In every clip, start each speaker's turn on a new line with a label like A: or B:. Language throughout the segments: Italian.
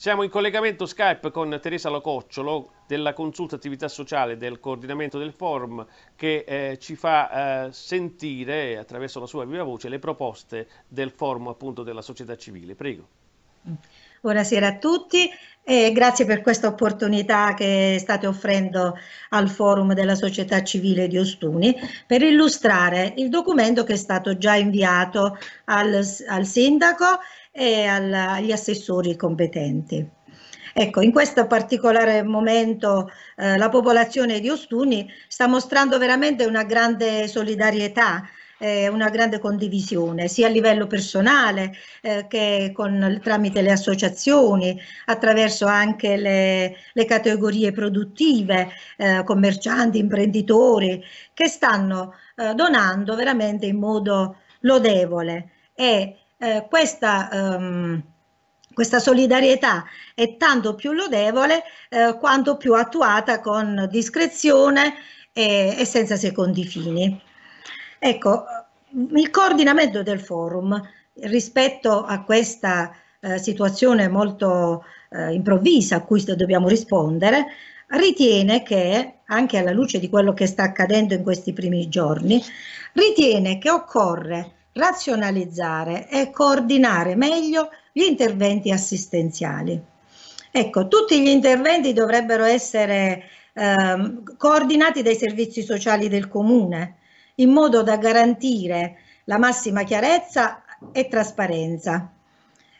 A: Siamo in collegamento Skype con Teresa Lococciolo della consulta attività sociale del coordinamento del forum che eh, ci fa eh, sentire attraverso la sua viva voce le proposte del forum appunto della società civile. Prego. Buonasera a tutti e grazie per questa opportunità che state offrendo al forum della società civile di Ostuni per illustrare il documento che è stato già inviato al, al sindaco e alla, agli assessori competenti. Ecco, in questo particolare momento eh, la popolazione di Ostuni sta mostrando veramente una grande solidarietà eh, una grande condivisione sia a livello personale eh, che con, tramite le associazioni, attraverso anche le, le categorie produttive, eh, commercianti, imprenditori, che stanno eh, donando veramente in modo lodevole e eh, questa, ehm, questa, solidarietà è tanto più lodevole eh, quanto più attuata con discrezione e, e senza secondi fini. Ecco, il coordinamento del forum rispetto a questa eh, situazione molto eh, improvvisa a cui dobbiamo rispondere, ritiene che, anche alla luce di quello che sta accadendo in questi primi giorni, ritiene che occorre razionalizzare e coordinare meglio gli interventi assistenziali. Ecco, tutti gli interventi dovrebbero essere eh, coordinati dai servizi sociali del comune in modo da garantire la massima chiarezza e trasparenza.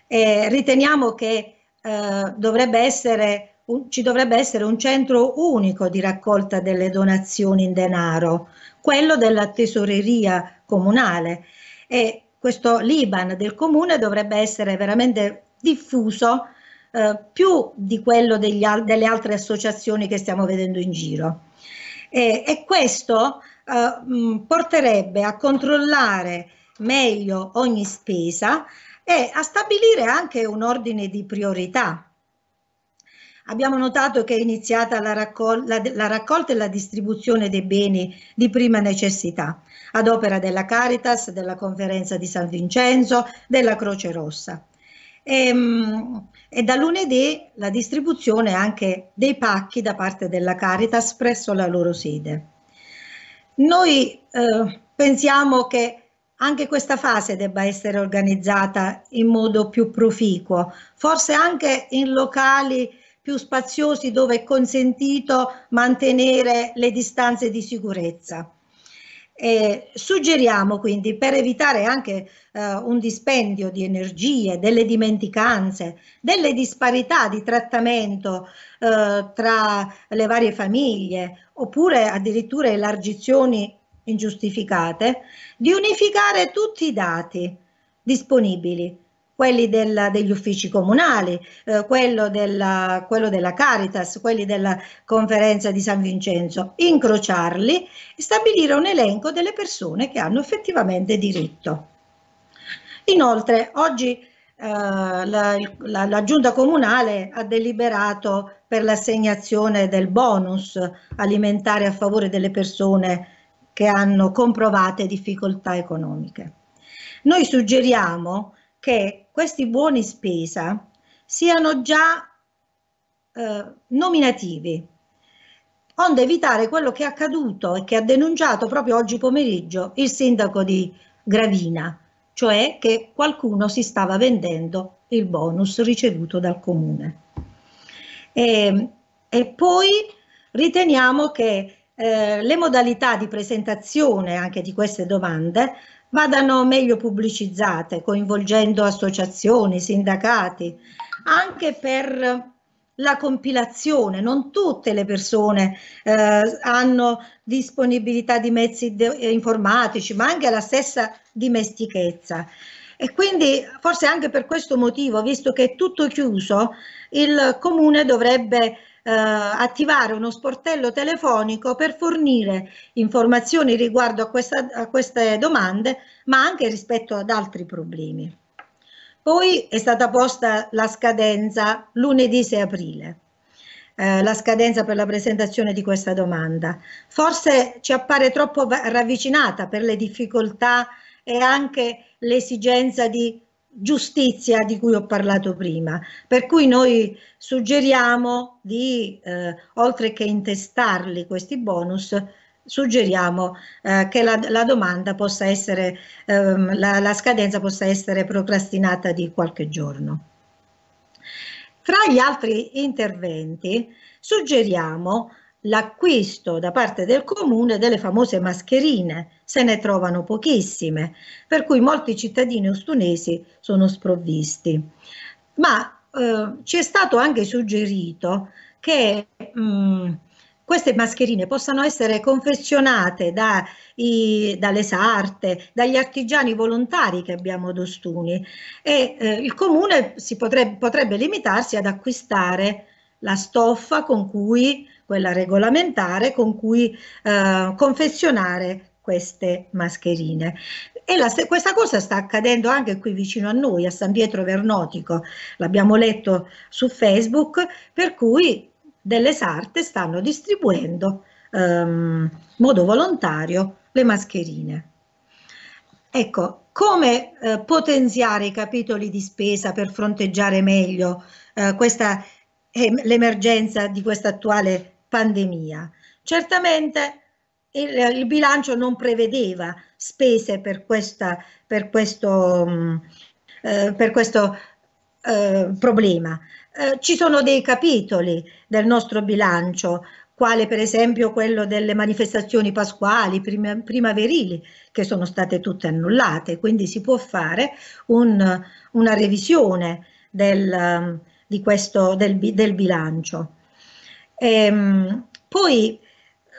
A: E riteniamo che eh, dovrebbe essere un, ci dovrebbe essere un centro unico di raccolta delle donazioni in denaro, quello della tesoreria comunale, e questo l'IBAN del comune dovrebbe essere veramente diffuso eh, più di quello degli, delle altre associazioni che stiamo vedendo in giro. E, e questo eh, mh, mm, porterebbe a controllare meglio ogni spesa e a stabilire anche un ordine di priorità Abbiamo notato che è iniziata la, raccol la, la, raccolta e la distribuzione dei beni di prima necessità, ad opera della Caritas, della Conferenza di San Vincenzo, della Croce Rossa. E, ehm, e da lunedì la distribuzione anche dei pacchi da parte della Caritas presso la loro sede. Noi eh, pensiamo che anche questa fase debba essere organizzata in modo più proficuo, forse anche in locali più spaziosi dove è consentito mantenere le distanze di sicurezza. E suggeriamo quindi per evitare anche eh, un dispendio di energie, delle dimenticanze, delle disparità di trattamento eh, tra le varie famiglie oppure addirittura elargizioni ingiustificate, di unificare tutti i dati disponibili quelli della, degli uffici comunali, eh, quello, della, quello, della, Caritas, quelli della conferenza di San Vincenzo, incrociarli e stabilire un elenco delle persone che hanno effettivamente diritto. Inoltre, oggi eh, la, la, la giunta comunale ha deliberato per l'assegnazione del bonus alimentare a favore delle persone che hanno comprovate difficoltà economiche. Noi suggeriamo che questi buoni spesa siano già eh, nominativi, onde evitare quello che è accaduto e che ha denunciato proprio oggi pomeriggio il sindaco di Gravina, cioè che qualcuno si stava vendendo il bonus ricevuto dal comune. E, ehm, e poi riteniamo che eh, le modalità di presentazione anche di queste domande vadano meglio pubblicizzate, coinvolgendo associazioni, sindacati, anche per la compilazione. Non tutte le persone eh, hanno disponibilità di mezzi eh, informatici, ma anche la stessa dimestichezza. E quindi forse anche per questo motivo, visto che è tutto chiuso, il comune dovrebbe eh, attivare uno sportello telefonico per fornire informazioni riguardo a, questa, a queste domande, ma anche rispetto ad altri problemi. Poi è stata posta la scadenza lunedì 6 aprile eh, la scadenza per la presentazione di questa domanda. Forse ci appare troppo ravvicinata per le difficoltà e anche l'esigenza di giustizia di cui ho parlato prima. Per cui noi suggeriamo di, eh, oltre che intestarli questi bonus, suggeriamo eh, che la, la, domanda possa essere, ehm, la, la scadenza possa essere procrastinata di qualche giorno. Fra gli altri interventi suggeriamo l'acquisto da parte del comune delle famose mascherine, se ne trovano pochissime, per cui molti cittadini ostunesi sono sprovvisti. Ma eh, ci è stato anche suggerito che mh, mm, queste mascherine possano essere confezionate da i, dalle sarte, dagli artigiani volontari che abbiamo ad Ostuni e eh, il comune potrebbe, potrebbe limitarsi ad acquistare la stoffa con cui quella regolamentare, con cui eh, confezionare queste mascherine. E la, questa cosa sta accadendo anche qui vicino a noi, a San Pietro Vernotico, l'abbiamo letto su Facebook, per cui delle Sarte stanno distribuendo ehm, modo volontario le mascherine. Ecco, come eh, potenziare i capitoli di spesa per fronteggiare meglio eh, questa eh, l'emergenza di questa attuale pandemia. Certamente il, il bilancio non prevedeva spese per, questa, per questo, mm, eh, per questo eh, problema. Eh, ci sono dei capitoli del nostro bilancio, quale per esempio quello delle manifestazioni pasquali, prim primaverili, che sono state tutte annullate, quindi si può fare un, una revisione del, questo, del, del bilancio. Ehm, poi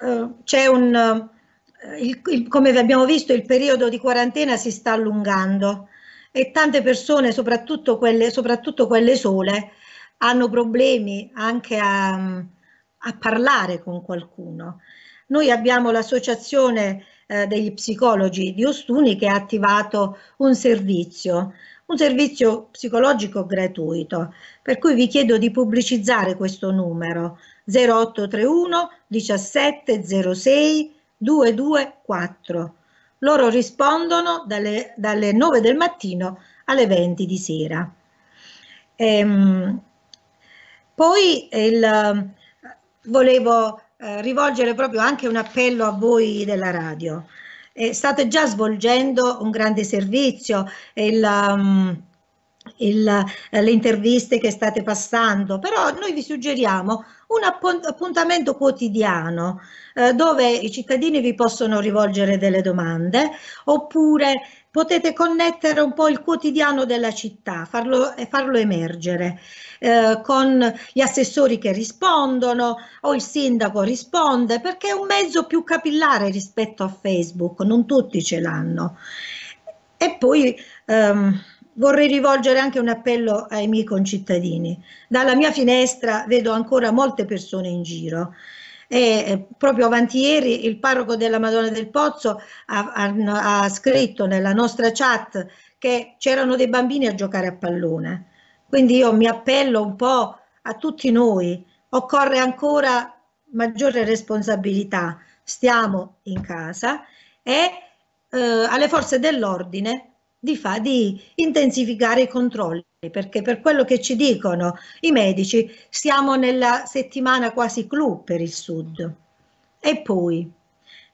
A: eh, c'è un, eh, il, il, come abbiamo visto, il periodo di quarantena si sta allungando e tante persone, soprattutto quelle, soprattutto quelle sole, hanno problemi anche a, a parlare con qualcuno. Noi abbiamo l'associazione eh, degli psicologi di Ostuni che ha attivato un servizio, un servizio psicologico gratuito, per cui vi chiedo di pubblicizzare questo numero 0831 1706 224. Loro rispondono dalle, dalle 9 del mattino alle 20 di sera. Ehm, poi il, volevo eh, rivolgere proprio anche un appello a voi della radio. Eh, state già svolgendo un grande servizio. Il, um, il, eh, le interviste che state passando, però noi vi suggeriamo un appuntamento quotidiano eh, dove i cittadini vi possono rivolgere delle domande oppure potete connettere un po' il quotidiano della città farlo, farlo emergere eh, con gli assessori che rispondono o il sindaco risponde perché è un mezzo più capillare rispetto a Facebook, non tutti ce l'hanno. E poi ehm, vorrei rivolgere anche un appello ai miei concittadini. Dalla mia finestra vedo ancora molte persone in giro. E eh, proprio avanti ieri il parroco della Madonna del Pozzo ha, ha, ha scritto nella nostra chat che c'erano dei bambini a giocare a pallone. Quindi io mi appello un po' a tutti noi, occorre ancora maggiore responsabilità, stiamo in casa e eh, alle forze dell'ordine di, fa, di intensificare i controlli, perché per quello che ci dicono i medici siamo nella settimana quasi clou per il sud. E poi?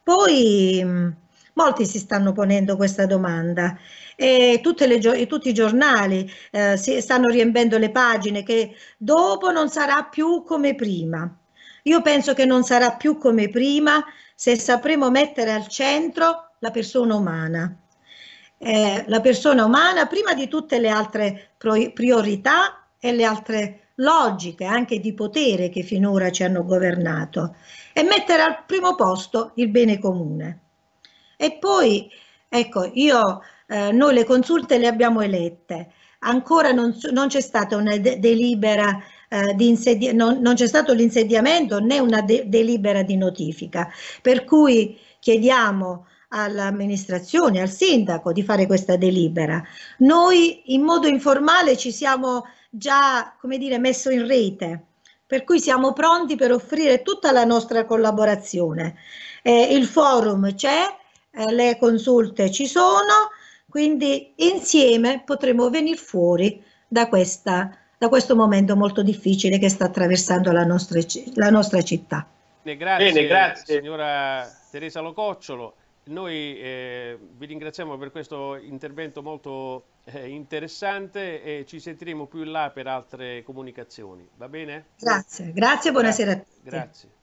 A: Poi mm, molti si stanno ponendo questa domanda e le, tutti i giornali eh, stanno riempendo le pagine che dopo non sarà più come prima. Io penso che non sarà più come prima se sapremo mettere al centro la persona umana eh, la persona umana prima di tutte le altre priorità e le altre logiche anche di potere che finora ci hanno governato e mettere al primo posto il bene comune. E poi, ecco, io, eh, noi le consulte le abbiamo elette, ancora non, non c'è stata una de delibera eh, di insediamento, non, non c'è stato l'insediamento né una de delibera di notifica, per cui chiediamo all'amministrazione, al sindaco di fare questa delibera. Noi in modo informale ci siamo già, come dire, messo in rete, per cui siamo pronti per offrire tutta la nostra collaborazione. Eh, il forum c'è, eh, le consulte ci sono, quindi insieme potremo venire fuori da, questa, da questo momento molto difficile che sta attraversando la nostra, la nostra città. Bene grazie, Bene, grazie signora Teresa Lococciolo. Noi eh, vi ringraziamo per questo intervento molto eh, interessante e ci sentiremo più in là per altre comunicazioni, va bene? Grazie, grazie, buonasera a tutti. Grazie.